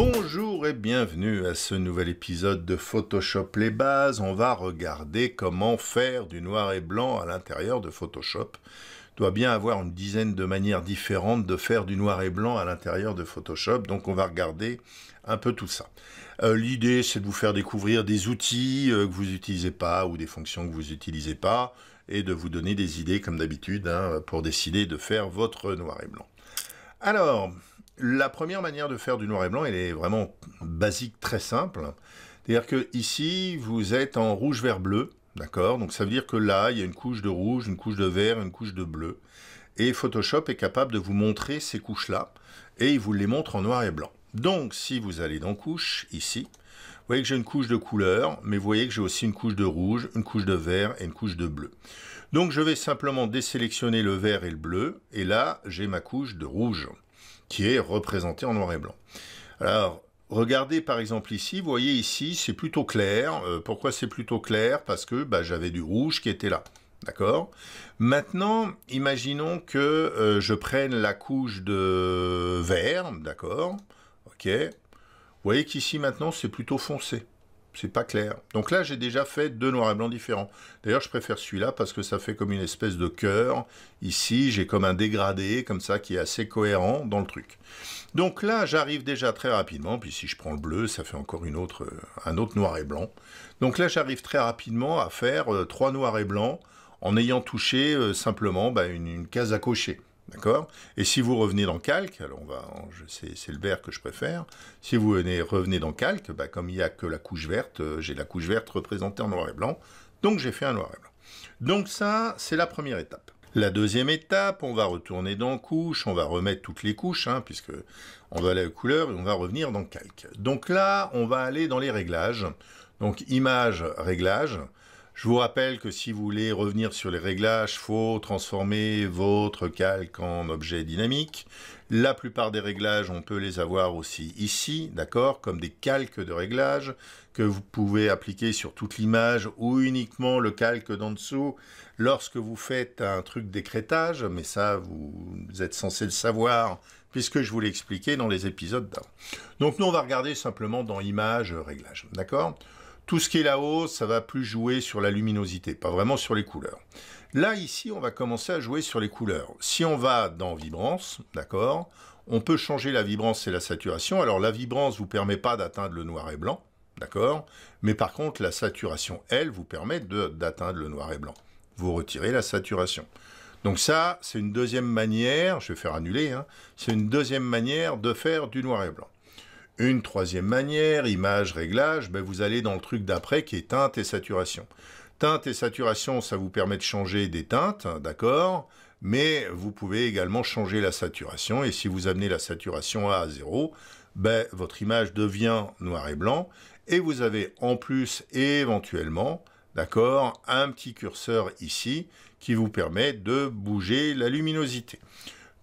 Bonjour et bienvenue à ce nouvel épisode de Photoshop les bases. On va regarder comment faire du noir et blanc à l'intérieur de Photoshop. Il doit bien avoir une dizaine de manières différentes de faire du noir et blanc à l'intérieur de Photoshop, donc on va regarder un peu tout ça. Euh, l'idée c'est de vous faire découvrir des outils euh, que vous n'utilisez pas ou des fonctions que vous n'utilisez pas et de vous donner des idées comme d'habitude hein, pour décider de faire votre noir et blanc. Alors, la première manière de faire du noir et blanc, elle est vraiment basique, très simple. C'est-à-dire que ici, vous êtes en rouge, vert, bleu, d'accord Donc ça veut dire que là, il y a une couche de rouge, une couche de vert, une couche de bleu. Et Photoshop est capable de vous montrer ces couches-là, et il vous les montre en noir et blanc. Donc, si vous allez dans couches ici, vous voyez que j'ai une couche de couleur, mais vous voyez que j'ai aussi une couche de rouge, une couche de vert et une couche de bleu. Donc, je vais simplement désélectionner le vert et le bleu, et là, j'ai ma couche de rouge qui est représenté en noir et blanc. Alors, Regardez par exemple ici, vous voyez ici, c'est plutôt clair. Euh, pourquoi c'est plutôt clair Parce que bah, j'avais du rouge qui était là. D'accord Maintenant, imaginons que euh, je prenne la couche de vert. D'accord Ok. Vous voyez qu'ici maintenant, c'est plutôt foncé c'est pas clair. Donc là, j'ai déjà fait deux noirs et blancs différents. D'ailleurs, je préfère celui-là parce que ça fait comme une espèce de cœur. Ici, j'ai comme un dégradé, comme ça, qui est assez cohérent dans le truc. Donc là, j'arrive déjà très rapidement. Puis si je prends le bleu, ça fait encore une autre, un autre noir et blanc. Donc là, j'arrive très rapidement à faire euh, trois noirs et blancs en ayant touché euh, simplement bah, une case à cocher. D'accord Et si vous revenez dans Calque, alors on va, c'est le vert que je préfère, si vous venez, revenez dans Calque, bah, comme il n'y a que la couche verte, euh, j'ai la couche verte représentée en noir et blanc, donc j'ai fait un noir et blanc. Donc ça, c'est la première étape. La deuxième étape, on va retourner dans couche, on va remettre toutes les couches, hein, puisque on va aller aux couleurs et on va revenir dans calque. Donc là, on va aller dans les réglages. Donc image, réglages, je vous rappelle que si vous voulez revenir sur les réglages, faut transformer votre calque en objet dynamique. La plupart des réglages, on peut les avoir aussi ici, d'accord, comme des calques de réglages que vous pouvez appliquer sur toute l'image ou uniquement le calque d'en dessous lorsque vous faites un truc d'écrétage, mais ça, vous êtes censé le savoir puisque je vous l'ai expliqué dans les épisodes d'avant. Donc nous, on va regarder simplement dans Images, Réglages, d'accord tout ce qui est là-haut, ça va plus jouer sur la luminosité, pas vraiment sur les couleurs. Là, ici, on va commencer à jouer sur les couleurs. Si on va dans vibrance, d'accord, on peut changer la vibrance et la saturation. Alors, la vibrance vous permet pas d'atteindre le noir et blanc, d'accord Mais par contre, la saturation, elle, vous permet d'atteindre le noir et blanc. Vous retirez la saturation. Donc ça, c'est une deuxième manière, je vais faire annuler, hein, c'est une deuxième manière de faire du noir et blanc. Une troisième manière, image, réglage, ben, vous allez dans le truc d'après qui est teinte et saturation. Teinte et saturation, ça vous permet de changer des teintes, d'accord Mais vous pouvez également changer la saturation, et si vous amenez la saturation à 0, ben, votre image devient noir et blanc, et vous avez en plus, éventuellement, d'accord, un petit curseur ici qui vous permet de bouger la luminosité.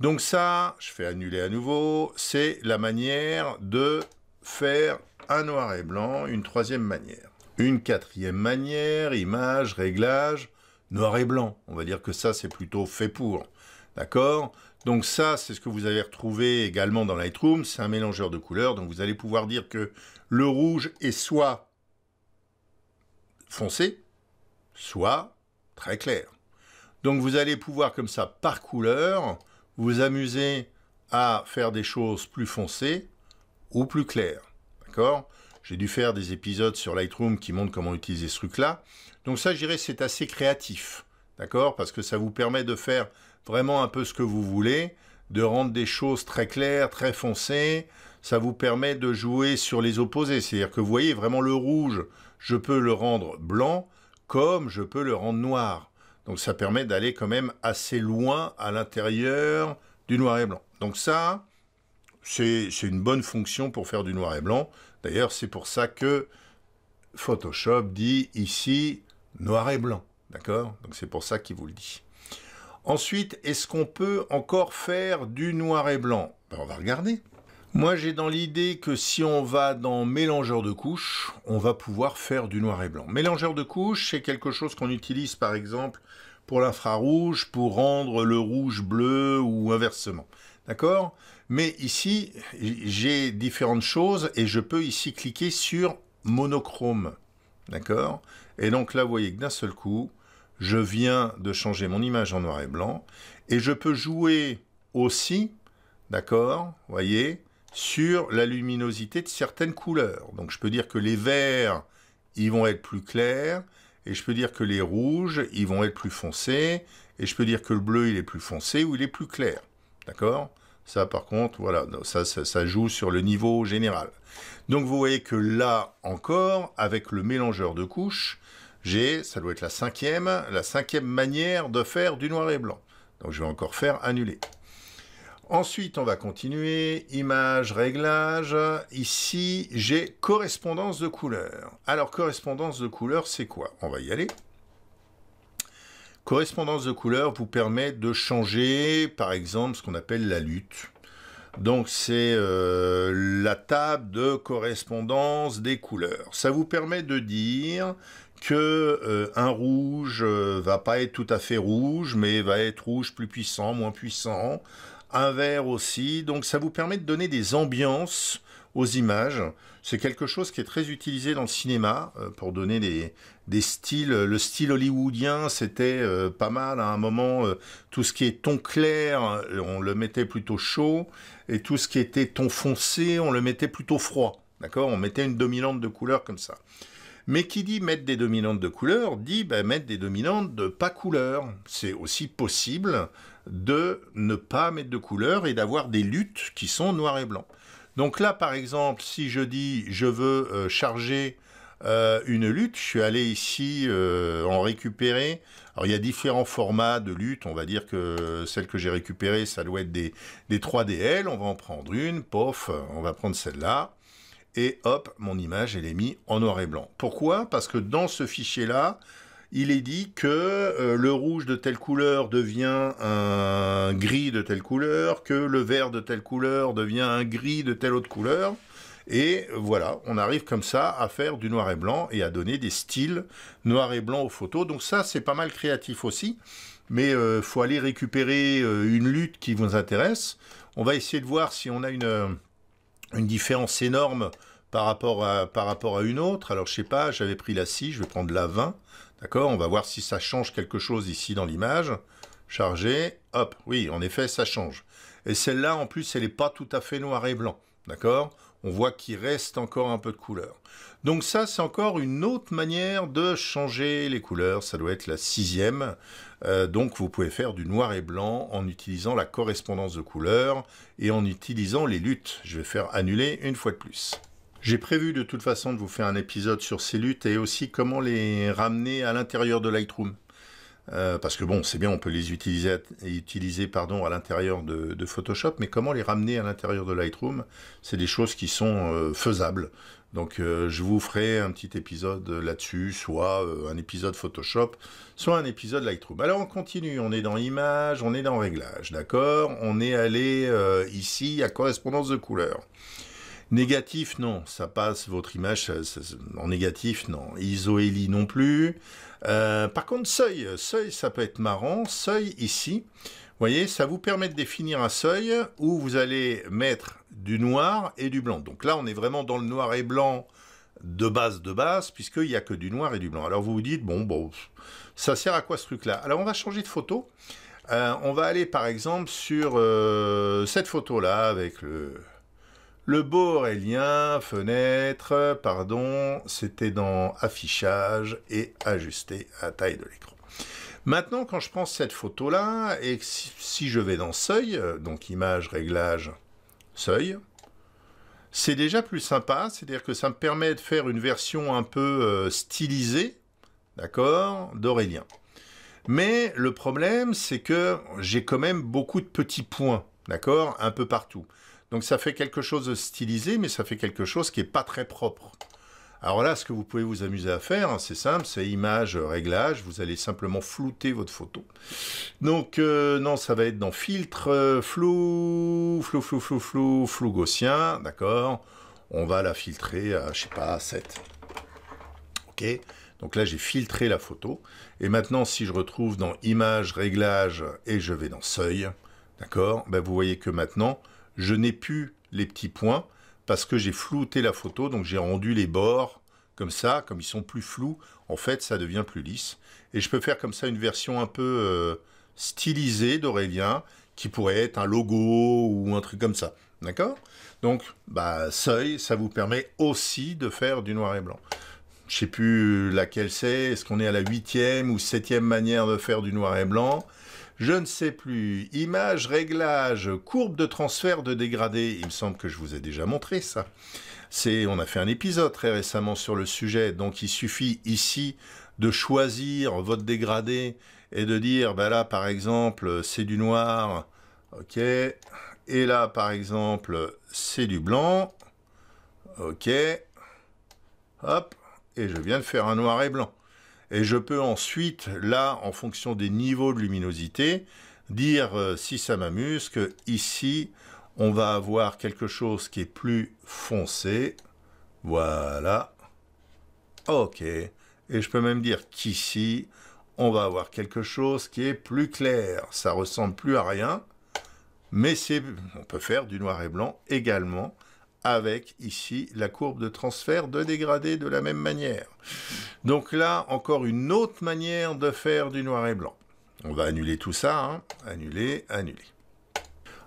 Donc ça, je fais annuler à nouveau, c'est la manière de faire un noir et blanc, une troisième manière. Une quatrième manière, image, réglage, noir et blanc. On va dire que ça, c'est plutôt fait pour. D'accord Donc ça, c'est ce que vous avez retrouvé également dans Lightroom. C'est un mélangeur de couleurs. Donc vous allez pouvoir dire que le rouge est soit foncé, soit très clair. Donc vous allez pouvoir comme ça, par couleur, vous amusez à faire des choses plus foncées ou plus claires. D'accord J'ai dû faire des épisodes sur Lightroom qui montrent comment utiliser ce truc-là. Donc ça, je dirais, c'est assez créatif. D'accord Parce que ça vous permet de faire vraiment un peu ce que vous voulez, de rendre des choses très claires, très foncées. Ça vous permet de jouer sur les opposés. C'est-à-dire que vous voyez vraiment le rouge, je peux le rendre blanc comme je peux le rendre noir. Donc ça permet d'aller quand même assez loin à l'intérieur du noir et blanc. Donc ça, c'est une bonne fonction pour faire du noir et blanc. D'ailleurs, c'est pour ça que Photoshop dit ici noir et blanc. D'accord Donc c'est pour ça qu'il vous le dit. Ensuite, est-ce qu'on peut encore faire du noir et blanc ben, On va regarder. Moi, j'ai dans l'idée que si on va dans mélangeur de couches, on va pouvoir faire du noir et blanc. Mélangeur de couches, c'est quelque chose qu'on utilise par exemple pour l'infrarouge, pour rendre le rouge bleu ou inversement. D'accord Mais ici, j'ai différentes choses et je peux ici cliquer sur monochrome. D'accord Et donc là, vous voyez que d'un seul coup, je viens de changer mon image en noir et blanc et je peux jouer aussi, d'accord Vous Voyez sur la luminosité de certaines couleurs. Donc je peux dire que les verts, ils vont être plus clairs, et je peux dire que les rouges, ils vont être plus foncés, et je peux dire que le bleu, il est plus foncé ou il est plus clair. D'accord Ça, par contre, voilà, ça, ça, ça, joue sur le niveau général. Donc vous voyez que là encore, avec le mélangeur de couches, j'ai, ça doit être la cinquième, la cinquième manière de faire du noir et blanc. Donc je vais encore faire annuler. Ensuite, on va continuer. Images, réglage. Ici, j'ai correspondance de couleurs. Alors, correspondance de couleurs, c'est quoi On va y aller. Correspondance de couleurs vous permet de changer, par exemple, ce qu'on appelle la lutte. Donc c'est euh, la table de correspondance des couleurs. Ça vous permet de dire qu'un euh, un rouge ne euh, va pas être tout à fait rouge, mais va être rouge plus puissant, moins puissant un verre aussi. Donc ça vous permet de donner des ambiances aux images. C'est quelque chose qui est très utilisé dans le cinéma euh, pour donner des, styles. Le style hollywoodien, c'était euh, pas mal hein. à un moment. Euh, tout ce qui est ton clair, on le mettait plutôt chaud. Et tout ce qui était ton foncé, on le mettait plutôt froid. D'accord On mettait une dominante de couleur comme ça. Mais qui dit mettre des dominantes de couleur dit ben, mettre des dominantes de pas couleur. C'est aussi possible de ne pas mettre de couleur et d'avoir des luttes qui sont noir et blanc. Donc là, par exemple, si je dis je veux euh, charger euh, une lutte, je suis allé ici euh, en récupérer. Alors il y a différents formats de lutte, on va dire que celle que j'ai récupérée, ça doit être des, des 3DL, on va en prendre une, pof, on va prendre celle-là et hop, mon image, elle est mise en noir et blanc. Pourquoi Parce que dans ce fichier-là, il est dit que euh, le rouge de telle couleur devient un gris de telle couleur, que le vert de telle couleur devient un gris de telle autre couleur. Et voilà, on arrive comme ça à faire du noir et blanc et à donner des styles noir et blanc aux photos. Donc ça, c'est pas mal créatif aussi. Mais il euh, faut aller récupérer euh, une lutte qui vous intéresse. On va essayer de voir si on a une une différence énorme par rapport à, par rapport à une autre. Alors, je sais pas, j'avais pris la 6, je vais prendre la 20. D'accord On va voir si ça change quelque chose ici dans l'image. Chargé, hop, oui, en effet, ça change. Et celle-là, en plus, elle n'est pas tout à fait noir et blanc. D'accord on voit qu'il reste encore un peu de couleur. Donc ça, c'est encore une autre manière de changer les couleurs. Ça doit être la sixième. Euh, donc vous pouvez faire du noir et blanc en utilisant la correspondance de couleurs et en utilisant les luttes. Je vais faire annuler une fois de plus. J'ai prévu de toute façon de vous faire un épisode sur ces luttes et aussi comment les ramener à l'intérieur de Lightroom. Euh, parce que bon, c'est bien, on peut les utiliser, utiliser pardon, à l'intérieur de, Photoshop, mais comment les ramener à l'intérieur de Lightroom C'est des choses qui sont euh, faisables. Donc euh, je vous ferai un petit épisode là-dessus, soit un épisode Photoshop, soit un épisode Lightroom. Alors on continue, on est dans image, on est dans Réglages, d'accord On est allé ici à Correspondance de couleurs. Négatif, non. Ça passe, votre image, en négatif, non. Isoélie non plus. Euh, par contre, seuil. Seuil, ça peut être marrant. Seuil, ici. Vous voyez, ça vous permet de définir un seuil où vous allez mettre du noir et du blanc. Donc là, on est vraiment dans le noir et blanc de base de base, puisqu'il n'y a que du noir et du blanc. Alors vous vous dites, bon, bon, ça sert à quoi ce truc-là Alors on va changer de photo. Euh, on va aller par exemple sur euh, cette photo-là avec le, le beau Aurélien, fenêtre, pardon, c'était dans affichage et ajusté à taille de l'écran. Maintenant, quand je prends cette photo-là, et si je vais dans seuil, euh, donc image, réglage, seuil, c'est déjà plus sympa, c'est-à-dire que ça me permet de faire une version un peu euh, stylisée, d'accord, d'Aurélien. Mais le problème, c'est que j'ai quand même beaucoup de petits points, d'accord, un peu partout. Donc ça fait quelque chose de stylisé, mais ça fait quelque chose qui n'est pas très propre. Alors là, ce que vous pouvez vous amuser à faire, hein, c'est simple, c'est image, euh, réglage, vous allez simplement flouter votre photo. Donc euh, non, ça va être dans filtre, euh, flou, flou, flou, flou, flou, flou gaussien, d'accord On va la filtrer à, je sais pas, 7. Ok donc là, j'ai filtré la photo. Et maintenant, si je retrouve dans image réglage et je vais dans Seuil, d'accord ben, Vous voyez que maintenant, je n'ai plus les petits points parce que j'ai flouté la photo, donc j'ai rendu les bords comme ça, comme ils sont plus flous, en fait ça devient plus lisse. Et je peux faire comme ça une version un peu euh, stylisée d'Aurélien, qui pourrait être un logo ou un truc comme ça. D'accord Donc, bah, seuil, ça vous permet aussi de faire du noir et blanc. Je ne sais plus laquelle c'est, est-ce qu'on est à la huitième ou septième manière de faire du noir et blanc je ne sais plus, Image, réglage, courbe de transfert de dégradé, il me semble que je vous ai déjà montré ça. C'est, on a fait un épisode très récemment sur le sujet, donc il suffit ici de choisir votre dégradé et de dire, ben là par exemple c'est du noir, ok, et là par exemple c'est du blanc, ok, hop, et je viens de faire un noir et blanc et je peux ensuite, là, en fonction des niveaux de luminosité, dire euh, si ça m'amuse que ici, on va avoir quelque chose qui est plus foncé. Voilà. Ok. Et je peux même dire qu'ici, on va avoir quelque chose qui est plus clair. Ça ressemble plus à rien. Mais on peut faire du noir et blanc également avec ici la courbe de transfert de dégradé de la même manière. Donc là, encore une autre manière de faire du noir et blanc. On va annuler tout ça, hein. annuler, annuler.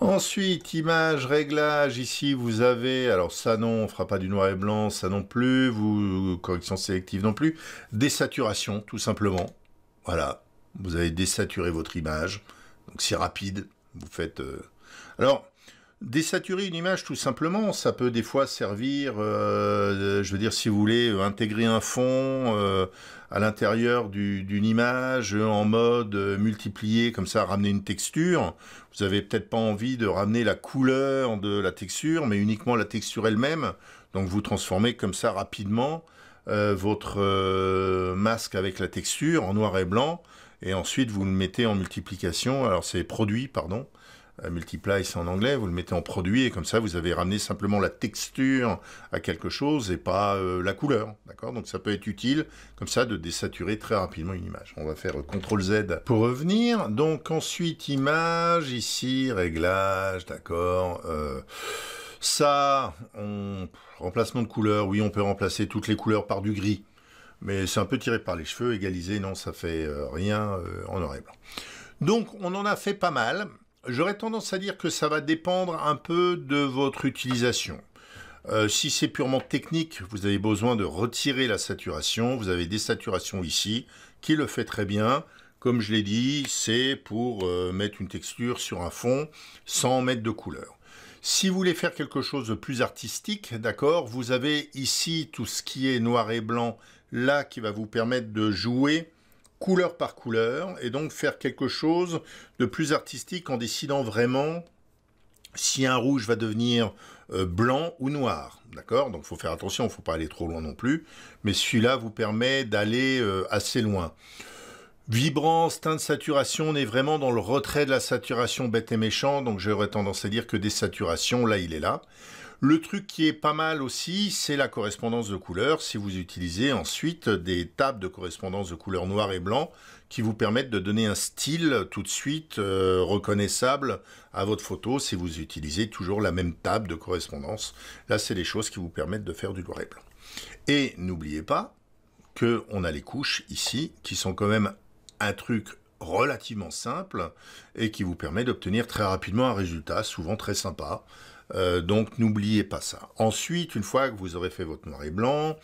Ensuite, image, réglage, ici vous avez, alors ça non, on fera pas du noir et blanc, ça non plus, vous, correction sélective non plus, désaturation tout simplement. Voilà, vous avez désaturé votre image, donc c'est rapide, vous faites... Euh, alors, Désaturer une image, tout simplement, ça peut des fois servir, euh, je veux dire, si vous voulez, euh, intégrer un fond euh, à l'intérieur d'une image en mode multiplié, comme ça, ramener une texture. Vous n'avez peut-être pas envie de ramener la couleur de la texture, mais uniquement la texture elle-même. Donc vous transformez comme ça rapidement votre masque avec la texture en noir et blanc, et ensuite vous le mettez en multiplication. Alors c'est produit, pardon. Euh, multiply c'est en anglais, vous le mettez en produit et comme ça vous avez ramené simplement la texture à quelque chose et pas euh, la couleur, d'accord Donc ça peut être utile comme ça de désaturer très rapidement une image. On va faire euh, CTRL Z pour revenir. Donc ensuite image, ici réglage, d'accord Ça, remplacement de couleur, oui on peut remplacer toutes les couleurs par du gris. Mais c'est un peu tiré par les cheveux, égalisé, non, ça fait rien en noir et blanc. Donc on en a fait pas mal. J'aurais tendance à dire que ça va dépendre un peu de votre utilisation. Euh, si c'est purement technique, vous avez besoin de retirer la saturation. Vous avez des saturations ici qui le fait très bien. Comme je l'ai dit, c'est pour euh, mettre une texture sur un fond sans mettre de couleur. Si vous voulez faire quelque chose de plus artistique, d'accord, vous avez ici tout ce qui est noir et blanc, là, qui va vous permettre de jouer couleur par couleur, et donc faire quelque chose de plus artistique en décidant vraiment si un rouge va devenir euh, blanc ou noir, d'accord Donc il faut faire attention, il ne faut pas aller trop loin non plus, mais celui-là vous permet d'aller euh, assez loin. Vibrance, teint de saturation, on est vraiment dans le retrait de la saturation bête et méchant, donc j'aurais tendance à dire que des saturations, là il est là. Le truc qui est pas mal aussi, c'est la correspondance de couleurs, si vous utilisez ensuite des tables de correspondance de couleurs noir et blanc, qui vous permettent de donner un style tout de suite euh, reconnaissable à votre photo, si vous utilisez toujours la même table de correspondance. Là, c'est les choses qui vous permettent de faire du noir et blanc. Et n'oubliez pas, que on a les couches ici qui sont quand même un truc relativement simple et qui vous permet d'obtenir très rapidement un résultat, souvent très sympa. Euh, donc n'oubliez pas ça. Ensuite, une fois que vous aurez fait votre noir et blanc,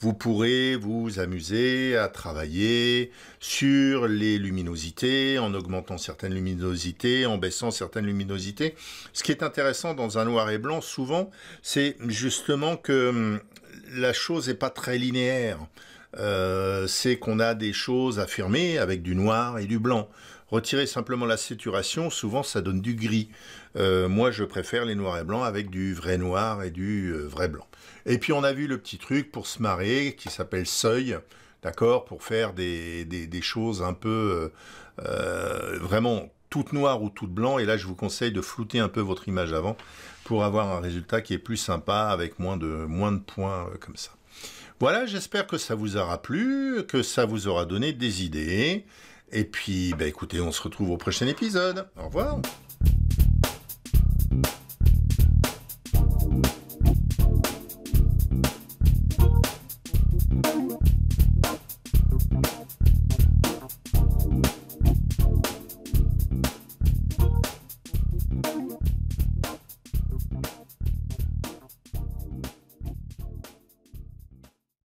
vous pourrez vous amuser à travailler sur les luminosités, en augmentant certaines luminosités, en baissant certaines luminosités. Ce qui est intéressant dans un noir et blanc, souvent, c'est justement que hum, la chose n'est pas très linéaire. Euh, c'est qu'on a des choses affirmées avec du noir et du blanc. Retirer simplement la saturation, souvent ça donne du gris. Euh, moi je préfère les noirs et blancs avec du vrai noir et du euh, vrai blanc. Et puis on a vu le petit truc pour se marrer qui s'appelle seuil, d'accord, pour faire des, choses un peu vraiment toutes noires ou toutes blancs Et là, je vous conseille de flouter un peu votre image avant pour avoir un résultat qui est plus sympa avec moins de, moins de points comme ça. Voilà, j'espère que ça vous aura plu, que ça vous aura donné des idées. Et puis, bah écoutez, on se retrouve au prochain épisode. Au revoir.